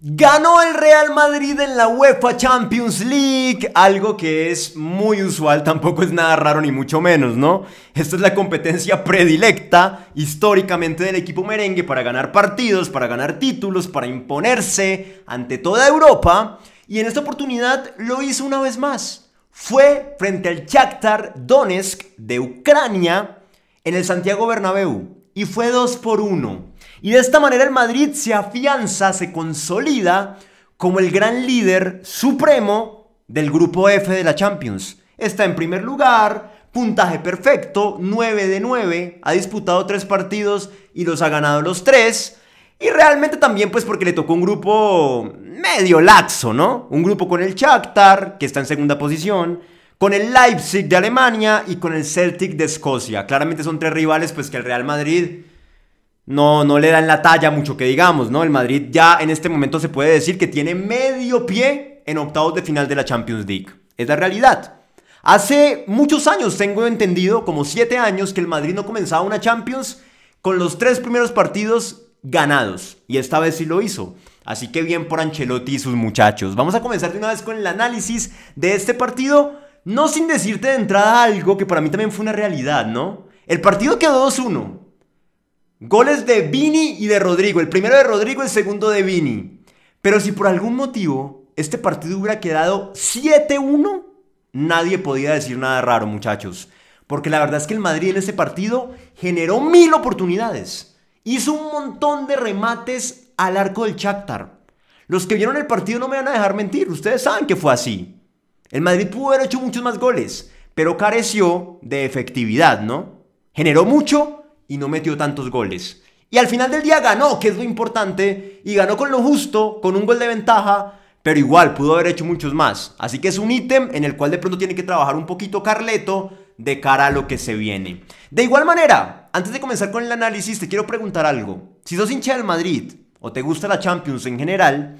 Ganó el Real Madrid en la UEFA Champions League, algo que es muy usual, tampoco es nada raro ni mucho menos, ¿no? Esta es la competencia predilecta históricamente del equipo merengue para ganar partidos, para ganar títulos, para imponerse ante toda Europa y en esta oportunidad lo hizo una vez más. Fue frente al Shakhtar Donetsk de Ucrania en el Santiago Bernabéu y fue 2 por 1. Y de esta manera el Madrid se afianza, se consolida como el gran líder supremo del grupo F de la Champions. Está en primer lugar, puntaje perfecto, 9 de 9, ha disputado 3 partidos y los ha ganado los 3. Y realmente también pues porque le tocó un grupo medio laxo, ¿no? Un grupo con el Shakhtar, que está en segunda posición, con el Leipzig de Alemania y con el Celtic de Escocia. Claramente son tres rivales pues que el Real Madrid no, no le dan la talla mucho que digamos, ¿no? El Madrid ya en este momento se puede decir que tiene medio pie en octavos de final de la Champions League. Es la realidad. Hace muchos años tengo entendido, como siete años, que el Madrid no comenzaba una Champions con los tres primeros partidos ganados. Y esta vez sí lo hizo. Así que bien por Ancelotti y sus muchachos. Vamos a comenzar de una vez con el análisis de este partido. No sin decirte de entrada algo que para mí también fue una realidad, ¿no? El partido quedó 2-1. Goles de Vini y de Rodrigo. El primero de Rodrigo, el segundo de Vini. Pero si por algún motivo este partido hubiera quedado 7-1, nadie podía decir nada raro, muchachos. Porque la verdad es que el Madrid en ese partido generó mil oportunidades. Hizo un montón de remates al arco del Shakhtar. Los que vieron el partido no me van a dejar mentir. Ustedes saben que fue así. El Madrid pudo haber hecho muchos más goles, pero careció de efectividad, ¿no? Generó mucho, y no metió tantos goles. Y al final del día ganó, que es lo importante, y ganó con lo justo, con un gol de ventaja, pero igual pudo haber hecho muchos más. Así que es un ítem en el cual de pronto tiene que trabajar un poquito Carleto de cara a lo que se viene. De igual manera, antes de comenzar con el análisis, te quiero preguntar algo. Si sos hincha del Madrid o te gusta la Champions en general,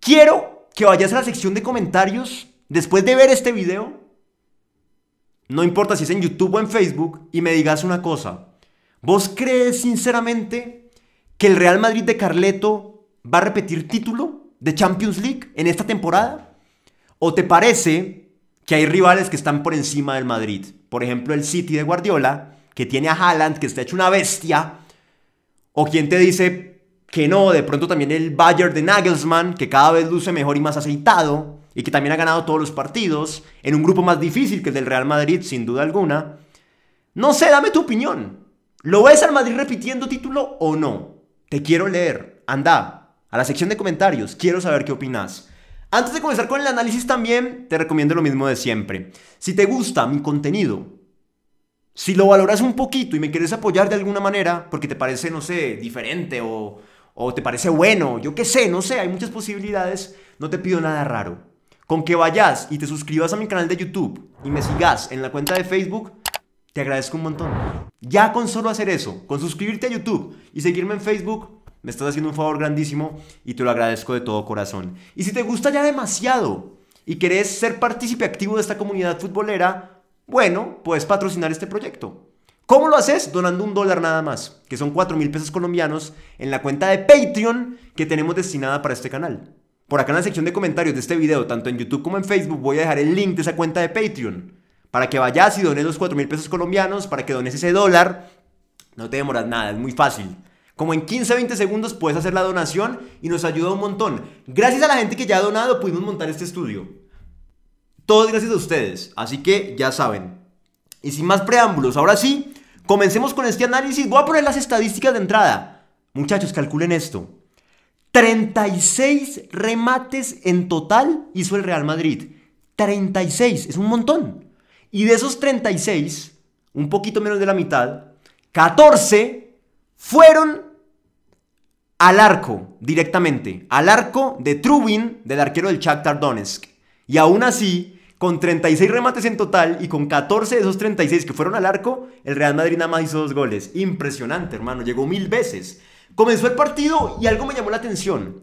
quiero que vayas a la sección de comentarios después de ver este video. No importa si es en YouTube o en Facebook y me digas una cosa. ¿Vos crees sinceramente que el Real Madrid de Carleto va a repetir título de Champions League en esta temporada? ¿O te parece que hay rivales que están por encima del Madrid? Por ejemplo, el City de Guardiola, que tiene a Haaland, que está hecho una bestia. ¿O quien te dice que no? De pronto también el Bayern de Nagelsmann, que cada vez luce mejor y más aceitado, y que también ha ganado todos los partidos, en un grupo más difícil que el del Real Madrid, sin duda alguna. No sé, dame tu opinión. ¿Lo ves al Madrid repitiendo título o no? Te quiero leer. Anda, a la sección de comentarios. Quiero saber qué opinas. Antes de comenzar con el análisis también, te recomiendo lo mismo de siempre. Si te gusta mi contenido, si lo valoras un poquito y me quieres apoyar de alguna manera, porque te parece, no sé, diferente o, te parece bueno, yo qué sé, no sé, hay muchas posibilidades, no te pido nada raro. Con que vayas y te suscribas a mi canal de YouTube y me sigas en la cuenta de Facebook, te agradezco un montón. Ya con solo hacer eso, con suscribirte a YouTube y seguirme en Facebook, me estás haciendo un favor grandísimo y te lo agradezco de todo corazón. Y si te gusta ya demasiado y querés ser partícipe activo de esta comunidad futbolera, bueno, puedes patrocinar este proyecto. ¿Cómo lo haces? Donando un dólar nada más, que son 4 mil pesos colombianos, en la cuenta de Patreon que tenemos destinada para este canal. Por acá en la sección de comentarios de este video, tanto en YouTube como en Facebook, voy a dejar el link de esa cuenta de Patreon para que vayas y dones los 4 mil pesos colombianos, para que dones ese dólar. No te demoras nada, es muy fácil. Como en 15, 20 segundos puedes hacer la donación y nos ayuda un montón. Gracias a la gente que ya ha donado pudimos montar este estudio. Todo gracias a ustedes, así que ya saben. Y sin más preámbulos, ahora sí, comencemos con este análisis. Voy a poner las estadísticas de entrada. Muchachos, calculen esto. 36 remates en total hizo el Real Madrid. 36, es un montón. Y de esos 36, un poquito menos de la mitad, 14 fueron al arco directamente, al arco de Trubin del arquero del Shakhtar Donetsk. Y aún así, con 36 remates en total y con 14 de esos 36 que fueron al arco, el Real Madrid nada más hizo dos goles. Impresionante, hermano, llegó mil veces. Comenzó el partido y algo me llamó la atención.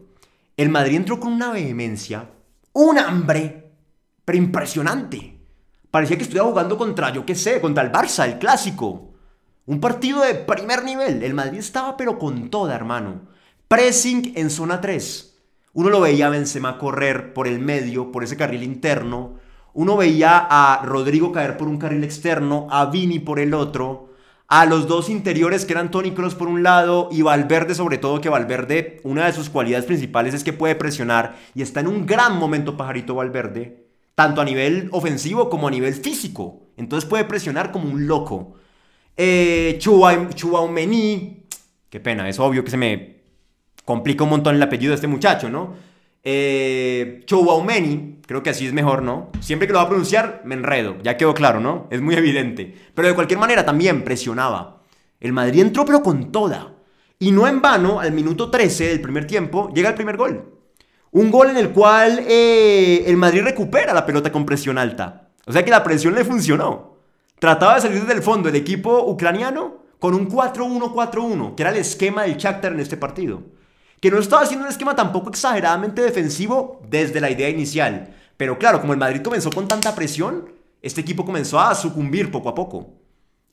El Madrid entró con una vehemencia, un hambre, pero impresionante. Parecía que estuviera jugando contra, yo qué sé, contra el Barça, el clásico. Un partido de primer nivel. El Madrid estaba pero con toda, hermano. Pressing en zona 3. Uno lo veía a Benzema correr por el medio, por ese carril interno. Uno veía a Rodrigo caer por un carril externo, a Vini por el otro, a los dos interiores que eran Tony Cross por un lado y Valverde, sobre todo que Valverde, una de sus cualidades principales es que puede presionar y está en un gran momento Pajarito Valverde tanto a nivel ofensivo como a nivel físico. Entonces puede presionar como un loco. Eh, qué pena, es obvio que se me complica un montón el apellido de este muchacho, ¿no? Eh, creo que así es mejor, ¿no? Siempre que lo va a pronunciar, me enredo, ya quedó claro, ¿no? Es muy evidente. Pero de cualquier manera también presionaba. El Madrid entró pero con toda. Y no en vano, al minuto 13 del primer tiempo, llega el primer gol. Un gol en el cual eh, el Madrid recupera la pelota con presión alta. O sea que la presión le funcionó. Trataba de salir desde el fondo el equipo ucraniano con un 4-1-4-1, que era el esquema del Shakhtar en este partido. Que no estaba haciendo un esquema tampoco exageradamente defensivo desde la idea inicial. Pero claro, como el Madrid comenzó con tanta presión, este equipo comenzó a sucumbir poco a poco.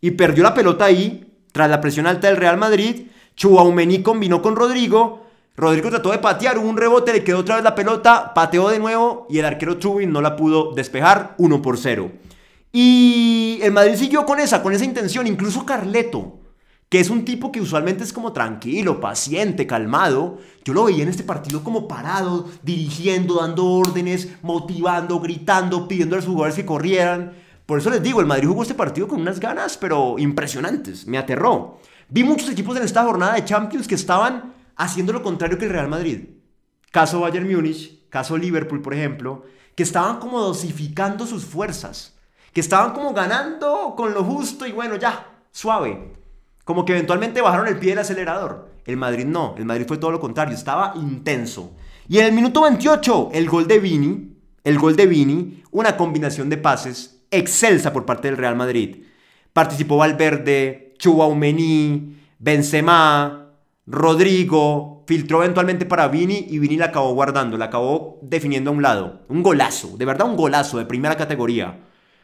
Y perdió la pelota ahí, tras la presión alta del Real Madrid, Chuaumení combinó con Rodrigo Rodrigo trató de patear, hubo un rebote, le quedó otra vez la pelota, pateó de nuevo y el arquero Trubin no la pudo despejar, 1 por 0. Y el Madrid siguió con esa, con esa intención, incluso Carleto, que es un tipo que usualmente es como tranquilo, paciente, calmado, yo lo veía en este partido como parado, dirigiendo, dando órdenes, motivando, gritando, pidiendo a los jugadores que corrieran. Por eso les digo, el Madrid jugó este partido con unas ganas, pero impresionantes, me aterró. Vi muchos equipos en esta jornada de Champions que estaban haciendo lo contrario que el Real Madrid. Caso Bayern Múnich, caso Liverpool, por ejemplo, que estaban como dosificando sus fuerzas, que estaban como ganando con lo justo y bueno, ya, suave. Como que eventualmente bajaron el pie del acelerador. El Madrid no, el Madrid fue todo lo contrario, estaba intenso. Y en el minuto 28, el gol de Vini, el gol de Vini, una combinación de pases excelsa por parte del Real Madrid. Participó Valverde, Chubaumení, Benzema, Rodrigo filtró eventualmente para Vini y Vini la acabó guardando, la acabó definiendo a un lado. Un golazo, de verdad un golazo de primera categoría.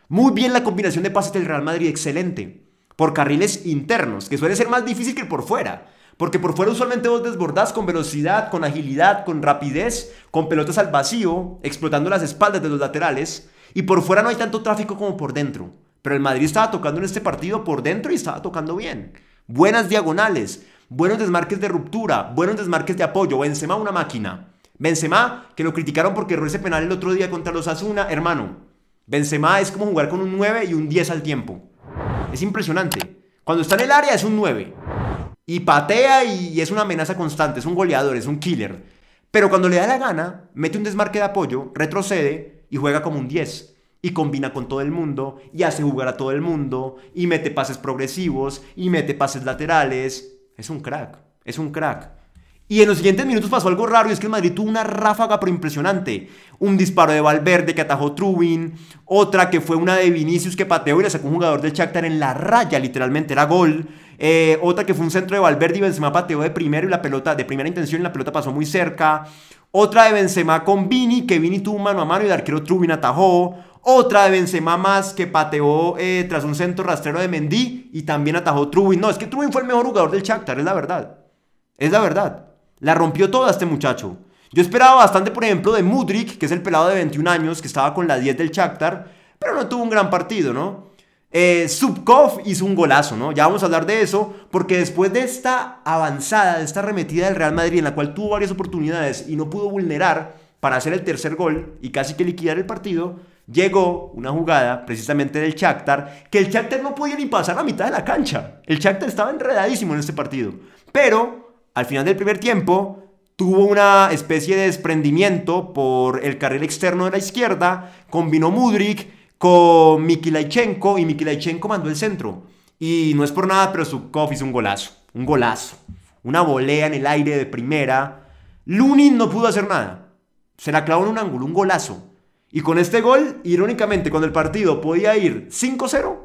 Muy bien la combinación de pases del Real Madrid, excelente. Por carriles internos, que suele ser más difícil que por fuera. Porque por fuera usualmente vos desbordás con velocidad, con agilidad, con rapidez, con pelotas al vacío, explotando las espaldas de los laterales. Y por fuera no hay tanto tráfico como por dentro. Pero el Madrid estaba tocando en este partido por dentro y estaba tocando bien. Buenas diagonales, buenos desmarques de ruptura, buenos desmarques de apoyo, Benzema una máquina. Benzema, que lo criticaron porque erró ese penal el otro día contra los Asuna, hermano. Benzema es como jugar con un 9 y un 10 al tiempo. Es impresionante. Cuando está en el área es un 9. Y patea y es una amenaza constante, es un goleador, es un killer. Pero cuando le da la gana, mete un desmarque de apoyo, retrocede y juega como un 10 y combina con todo el mundo y hace jugar a todo el mundo y mete pases progresivos y mete pases laterales es un crack, es un crack. Y en los siguientes minutos pasó algo raro y es que el Madrid tuvo una ráfaga pero impresionante. Un disparo de Valverde que atajó Trubin, otra que fue una de Vinicius que pateó y la sacó un jugador del Shakhtar en la raya, literalmente era gol. Eh, otra que fue un centro de Valverde y Benzema pateó de primero y la pelota de primera intención y la pelota pasó muy cerca. Otra de Benzema con Vini, que Vini tuvo mano a mano y el arquero Trubin atajó. Otra de Benzema más que pateó eh, tras un centro rastrero de Mendy y también atajó Trubin. No, es que Trubin fue el mejor jugador del Shakhtar, es la verdad. Es la verdad. La rompió toda este muchacho. Yo esperaba bastante, por ejemplo, de Mudrik, que es el pelado de 21 años, que estaba con la 10 del Shakhtar, pero no tuvo un gran partido, ¿no? Subkoff eh, hizo un golazo, ¿no? Ya vamos a hablar de eso, porque después de esta avanzada, de esta arremetida del Real Madrid, en la cual tuvo varias oportunidades y no pudo vulnerar para hacer el tercer gol y casi que liquidar el partido, llegó una jugada precisamente del Shakhtar, que el Shakhtar no podía ni pasar a mitad de la cancha. El Shakhtar estaba enredadísimo en este partido. Pero al final del primer tiempo tuvo una especie de desprendimiento por el carril externo de la izquierda, combinó Mudrik con Mikilaichenko y Mikilaichenko mandó el centro. Y no es por nada, pero Zubkov hizo un golazo, un golazo, una volea en el aire de primera. Lunin no pudo hacer nada. Se la clavó en un ángulo, un golazo. Y con este gol, irónicamente, cuando el partido podía ir 5-0,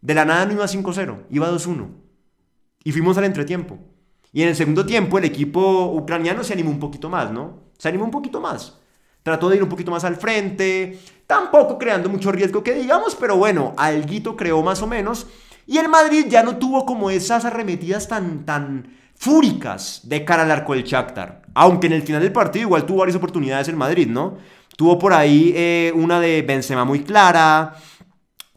de la nada no iba 5-0, iba 2-1. Y fuimos al entretiempo. Y en el segundo tiempo el equipo ucraniano se animó un poquito más, ¿no? Se animó un poquito más. Trató de ir un poquito más al frente, tampoco creando mucho riesgo que digamos, pero bueno, alguito creó más o menos. Y el Madrid ya no tuvo como esas arremetidas tan, tan fúricas de cara al arco del Shakhtar. Aunque en el final del partido igual tuvo varias oportunidades el Madrid, ¿no? Tuvo por ahí eh, una de Benzema muy clara.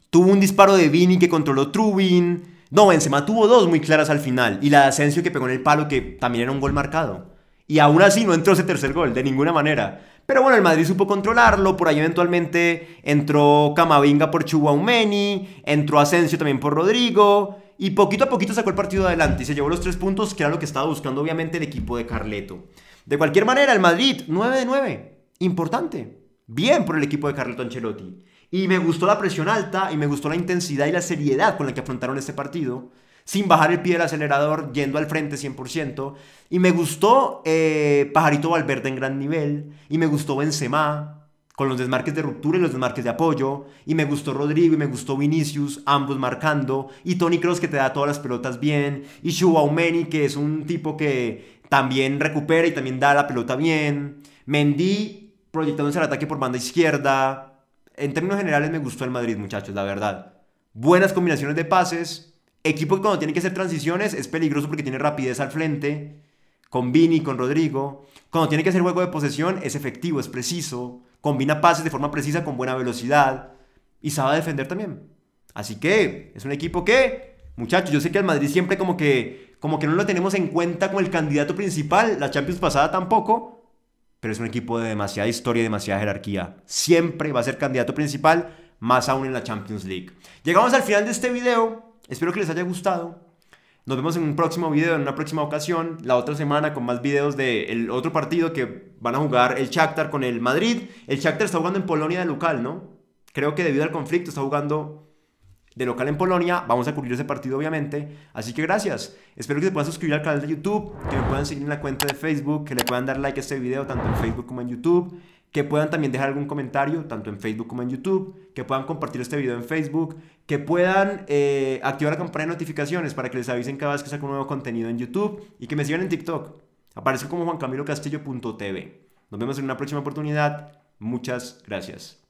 Tuvo un disparo de Vini que controló Trubin. No, Benzema tuvo dos muy claras al final. Y la de Asensio que pegó en el palo, que también era un gol marcado. Y aún así no entró ese tercer gol, de ninguna manera. Pero bueno, el Madrid supo controlarlo. Por ahí eventualmente entró Camavinga por Chubaumeni. Entró Asensio también por Rodrigo. Y poquito a poquito sacó el partido adelante y se llevó los tres puntos, que era lo que estaba buscando obviamente el equipo de Carleto. De cualquier manera, el Madrid, 9 de 9 importante. Bien por el equipo de Carleton Ancelotti. Y me gustó la presión alta y me gustó la intensidad y la seriedad con la que afrontaron este partido, sin bajar el pie del acelerador, yendo al frente 100%. Y me gustó eh, Pajarito Valverde en gran nivel, y me gustó Benzema, con los desmarques de ruptura y los desmarques de apoyo, y me gustó Rodrigo y me gustó Vinicius, ambos marcando, y Tony Cross que te da todas las pelotas bien, y Shuaumeni que es un tipo que también recupera y también da la pelota bien. Mendy proyectándose al ataque por banda izquierda. En términos generales me gustó el Madrid, muchachos, la verdad. Buenas combinaciones de pases. Equipo que cuando tiene que hacer transiciones es peligroso porque tiene rapidez al frente. Con Vini, con Rodrigo. Cuando tiene que hacer juego de posesión es efectivo, es preciso. Combina pases de forma precisa con buena velocidad. Y sabe defender también. Así que es un equipo que, muchachos, yo sé que el Madrid siempre como que, como que no lo tenemos en cuenta como el candidato principal. La Champions pasada tampoco pero es un equipo de demasiada historia y demasiada jerarquía. Siempre va a ser candidato principal, más aún en la Champions League. Llegamos al final de este video, espero que les haya gustado. Nos vemos en un próximo video, en una próxima ocasión, la otra semana con más videos del otro partido que van a jugar el Shakhtar con el Madrid. El Shakhtar está jugando en Polonia de local, ¿no? Creo que debido al conflicto está jugando de local en Polonia. Vamos a cubrir ese partido, obviamente. Así que gracias. Espero que se puedan suscribir al canal de YouTube, que me puedan seguir en la cuenta de Facebook, que le puedan dar like a este video tanto en Facebook como en YouTube. Que puedan también dejar algún comentario, tanto en Facebook como en YouTube. Que puedan compartir este video en Facebook. Que puedan eh, activar la campana de notificaciones para que les avisen cada vez que saco un nuevo contenido en YouTube. Y que me sigan en TikTok. Aparece como juancamilocastillo.tv. Nos vemos en una próxima oportunidad. Muchas gracias.